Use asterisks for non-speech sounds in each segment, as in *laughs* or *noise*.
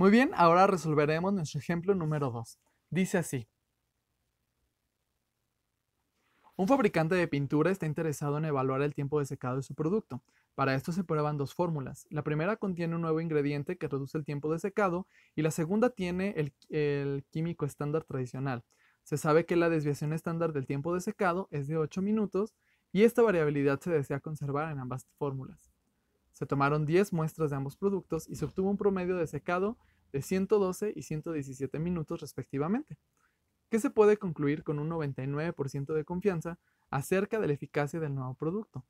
Muy bien, ahora resolveremos nuestro ejemplo número 2. Dice así. Un fabricante de pintura está interesado en evaluar el tiempo de secado de su producto. Para esto se prueban dos fórmulas. La primera contiene un nuevo ingrediente que reduce el tiempo de secado y la segunda tiene el, químico estándar tradicional. Se sabe que la desviación estándar del tiempo de secado es de 8 minutos y esta variabilidad se desea conservar en ambas fórmulas. Se tomaron 10 muestras de ambos productos y se obtuvo un promedio de secado de 112 y 117 minutos respectivamente. ¿Qué se puede concluir con un 99% de confianza acerca de la eficacia del nuevo producto?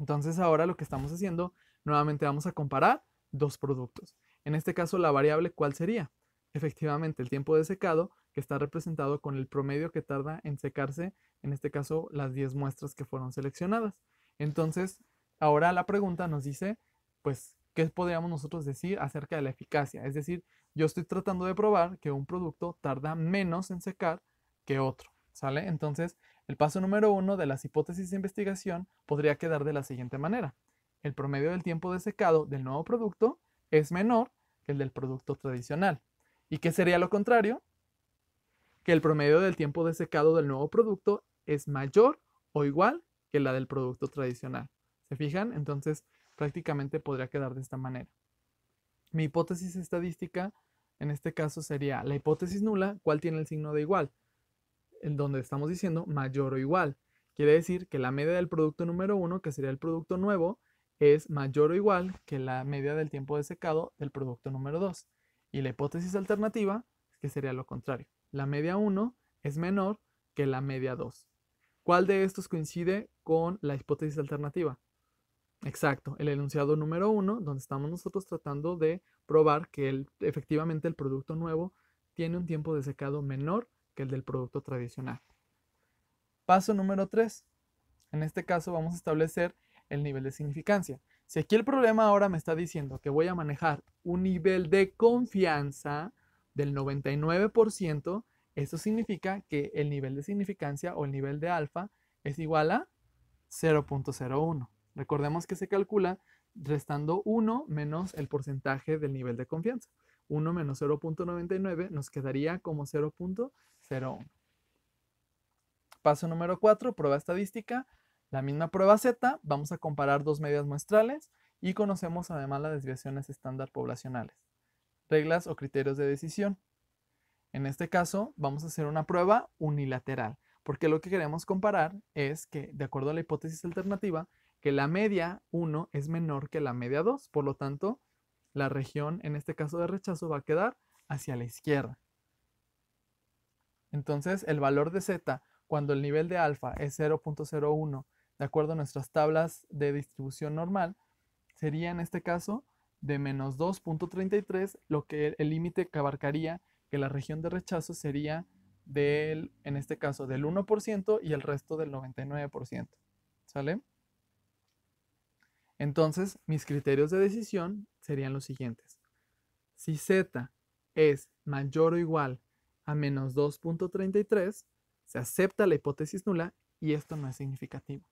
Entonces ahora lo que estamos haciendo, nuevamente vamos a comparar dos productos. En este caso, la variable cuál sería? Efectivamente, el tiempo de secado, que está representado con el promedio que tarda en secarse, en este caso, las 10 muestras que fueron seleccionadas. Entonces, Ahora la pregunta nos dice, pues, ¿qué podríamos nosotros decir acerca de la eficacia? Es decir, yo estoy tratando de probar que un producto tarda menos en secar que otro, ¿sale? Entonces, el paso número uno de las hipótesis de investigación podría quedar de la siguiente manera. El promedio del tiempo de secado del nuevo producto es menor que el del producto tradicional. ¿Y qué sería lo contrario? Que el promedio del tiempo de secado del nuevo producto es mayor o igual que la del producto tradicional. ¿Se fijan? Entonces prácticamente podría quedar de esta manera. Mi hipótesis estadística en este caso sería la hipótesis nula, ¿cuál tiene el signo de igual? En donde estamos diciendo mayor o igual. Quiere decir que la media del producto número 1, que sería el producto nuevo, es mayor o igual que la media del tiempo de secado del producto número 2. Y la hipótesis alternativa, que sería lo contrario. La media 1 es menor que la media 2. ¿Cuál de estos coincide con la hipótesis alternativa? Exacto, el enunciado número uno, donde estamos nosotros tratando de probar que efectivamente el producto nuevo tiene un tiempo de secado menor que el del producto tradicional. Paso número 3. En este caso vamos a establecer el nivel de significancia. Si aquí el problema ahora me está diciendo que voy a manejar un nivel de confianza del 99%, eso significa que el nivel de significancia o el nivel de alfa es igual a 0.01. Recordemos que se calcula restando 1 menos el porcentaje del nivel de confianza. 1 menos 0.99 nos quedaría como 0.01. Paso número 4, prueba estadística. La misma prueba Z, vamos a comparar dos medias muestrales y conocemos además las desviaciones estándar poblacionales, reglas o criterios de decisión. En este caso, vamos a hacer una prueba unilateral, porque lo que queremos comparar es que, de acuerdo a la hipótesis alternativa, que la media 1 es menor que la media 2. Por lo tanto, la región, en este caso de rechazo, va a quedar hacia la izquierda. Entonces, el valor de z, cuando el nivel de alfa es 0.01, de acuerdo a nuestras tablas de distribución normal, sería en este caso de menos 2.33, lo que el límite que abarcaría que la región de rechazo sería del, en este caso, del 1% y el resto del 99%. ¿Sale? Entonces, mis criterios de decisión serían los siguientes. Si z es mayor o igual a menos 2.33, se acepta la hipótesis nula y esto no es significativo.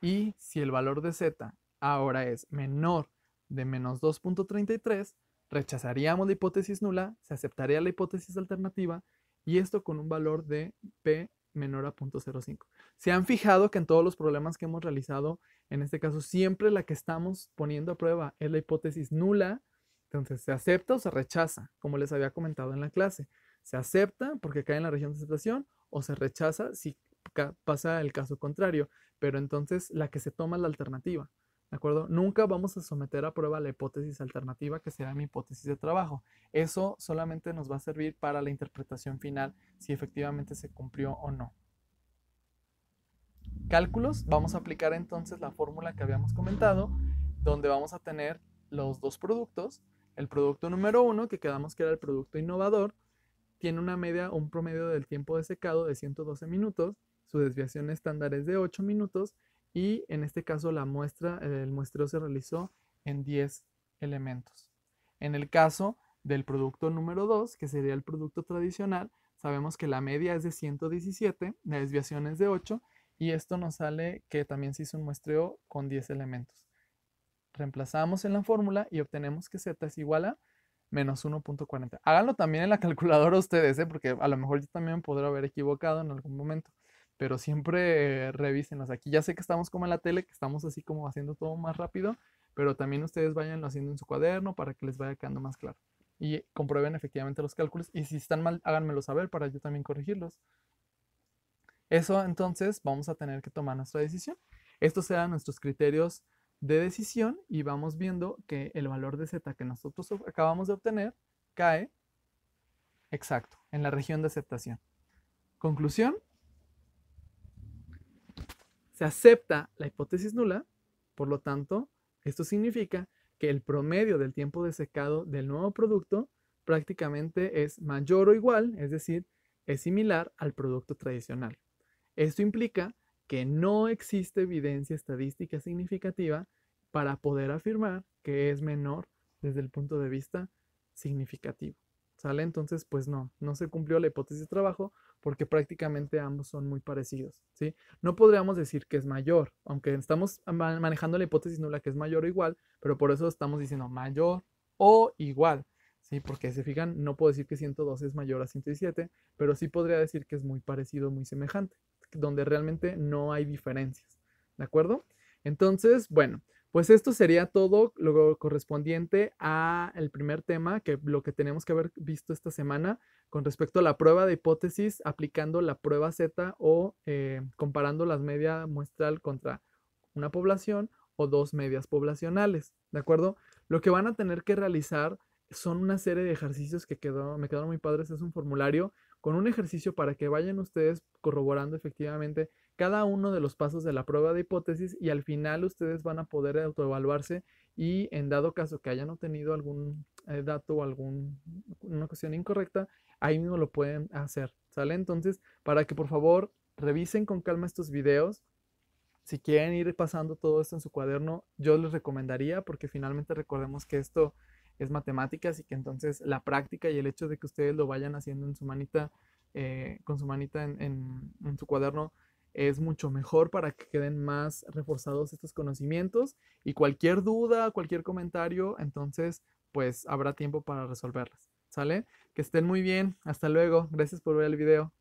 Y si el valor de z ahora es menor de menos 2.33, rechazaríamos la hipótesis nula, se aceptaría la hipótesis alternativa y esto con un valor de p menor a 0.05. Se han fijado que en todos los problemas que hemos realizado, en este caso siempre la que estamos poniendo a prueba es la hipótesis nula, entonces se acepta o se rechaza, como les había comentado en la clase. Se acepta porque cae en la región de aceptación o se rechaza si pasa el caso contrario, pero entonces la que se toma es la alternativa. ¿De acuerdo? Nunca vamos a someter a prueba la hipótesis alternativa que será mi hipótesis de trabajo. Eso solamente nos va a servir para la interpretación final si efectivamente se cumplió o no. Cálculos, vamos a aplicar entonces la fórmula que habíamos comentado, donde vamos a tener los dos productos. El producto número uno, que quedamos que era el producto innovador, tiene una media, un promedio del tiempo de secado de 112 minutos, su desviación estándar es de 8 minutos y en este caso la muestra, el muestreo se realizó en 10 elementos. En el caso del producto número 2, que sería el producto tradicional, sabemos que la media es de 117, la desviación es de 8 y esto nos sale que también se hizo un muestreo con 10 elementos. Reemplazamos en la fórmula y obtenemos que z es igual a menos 1.40. Háganlo también en la *laughs* calculadora ustedes, ¿eh? porque a lo mejor yo también podré haber equivocado en algún momento pero siempre eh, revísenlas. Aquí ya sé que estamos como en la tele, que estamos así como haciendo todo más rápido, pero también ustedes vayan haciendo en su cuaderno para que les vaya quedando más claro. Y comprueben efectivamente los cálculos y si están mal, háganmelo saber para yo también corregirlos. Eso entonces vamos a tener que tomar nuestra decisión. Estos serán nuestros criterios de decisión y vamos viendo que el valor de z que nosotros acabamos de obtener cae exacto en la región de aceptación. Conclusión, se acepta la hipótesis nula, por lo tanto, esto significa que el promedio del tiempo de secado del nuevo producto prácticamente es mayor o igual, es decir, es similar al producto tradicional. Esto implica que no existe evidencia estadística significativa para poder afirmar que es menor desde el punto de vista significativo. ¿Sale? Entonces, pues no, no se cumplió la hipótesis de trabajo porque prácticamente ambos son muy parecidos, ¿sí? No podríamos decir que es mayor, aunque estamos manejando la hipótesis nula que es mayor o igual, pero por eso estamos diciendo mayor o igual, ¿sí? Porque se fijan, no puedo decir que 112 es mayor a 107, pero sí podría decir que es muy parecido, muy semejante, donde realmente no hay diferencias, ¿de acuerdo? Entonces, bueno, pues esto sería todo lo correspondiente a el primer tema, que lo que tenemos que haber visto esta semana con respecto a la prueba de hipótesis aplicando la prueba Z o eh, comparando las medias muestral contra una población o dos medias poblacionales, ¿de acuerdo? Lo que van a tener que realizar son una serie de ejercicios que quedó, me quedaron muy padres, es un formulario con un ejercicio para que vayan ustedes corroborando efectivamente cada uno de los pasos de la prueba de hipótesis y al final ustedes van a poder autoevaluarse y en dado caso que hayan obtenido algún eh, dato o alguna cuestión incorrecta, ahí mismo lo pueden hacer, ¿sale? Entonces, para que por favor revisen con calma estos videos, si quieren ir pasando todo esto en su cuaderno, yo les recomendaría porque finalmente recordemos que esto es matemáticas y que entonces la práctica y el hecho de que ustedes lo vayan haciendo en su manita, eh, con su manita en su cuaderno, es mucho mejor para que queden más reforzados estos conocimientos y cualquier duda, cualquier comentario, entonces pues habrá tiempo para resolverlas. ¿Sale? Que estén muy bien. Hasta luego. Gracias por ver el video.